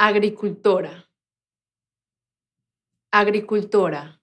agricultora, agricultora.